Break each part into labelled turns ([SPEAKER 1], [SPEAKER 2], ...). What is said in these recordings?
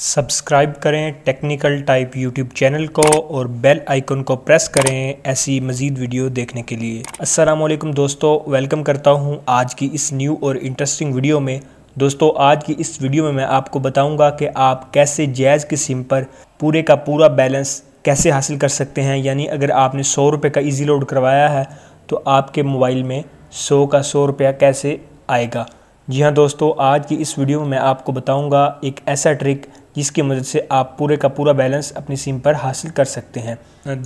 [SPEAKER 1] subscribe करें technical type YouTube channel को और बेल आइकन को प्रेस करें ऐसी मज़ीद वीडियो देखने के लिए असलम दोस्तों वेलकम करता हूं आज की इस न्यू और इंटरेस्टिंग वीडियो में दोस्तों आज की इस वीडियो में मैं आपको बताऊंगा कि आप कैसे जैज़ की सिम पर पूरे का पूरा बैलेंस कैसे हासिल कर सकते हैं यानी अगर आपने सौ रुपये का ईजी लोड करवाया है तो आपके मोबाइल में सौ का सौ रुपया कैसे आएगा जी हाँ दोस्तों आज की इस वीडियो में मैं आपको बताऊंगा एक ऐसा ट्रिक जिसकी मदद से आप पूरे का पूरा बैलेंस अपनी सिम पर हासिल कर सकते हैं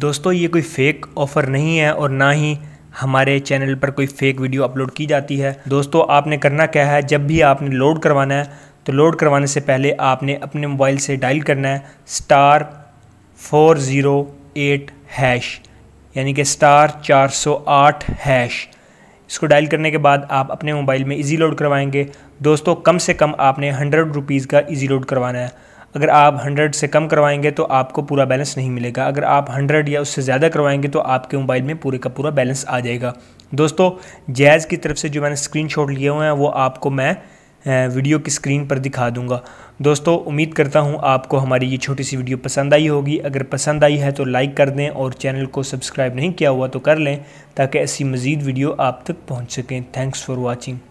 [SPEAKER 1] दोस्तों ये कोई फेक ऑफ़र नहीं है और ना ही हमारे चैनल पर कोई फेक वीडियो अपलोड की जाती है दोस्तों आपने करना क्या है जब भी आपने लोड करवाना है तो लोड करवाने से पहले आपने अपने मोबाइल से डायल करना है star four zero eight hash यानी कि स्टार चार सौ आठ हैश इसको डायल करने के बाद आप अपने मोबाइल में ईजी लोड करवाएंगे दोस्तों कम से कम आपने हंड्रेड रुपीज़ का ईजी लोड करवाना है अगर आप हंड्रेड से कम करवाएंगे तो आपको पूरा बैलेंस नहीं मिलेगा अगर आप हंड्रेड या उससे ज़्यादा करवाएंगे तो आपके मोबाइल में पूरे का पूरा बैलेंस आ जाएगा दोस्तों जैज़ की तरफ से जो मैंने स्क्रीन लिए हुए हैं वो आपको मैं वीडियो की स्क्रीन पर दिखा दूंगा दोस्तों उम्मीद करता हूं आपको हमारी ये छोटी सी वीडियो पसंद आई होगी अगर पसंद आई है तो लाइक कर दें और चैनल को सब्सक्राइब नहीं किया हुआ तो कर लें ताकि ऐसी मज़ीद वीडियो आप तक पहुँच सकें थैंक्स फॉर वॉचिंग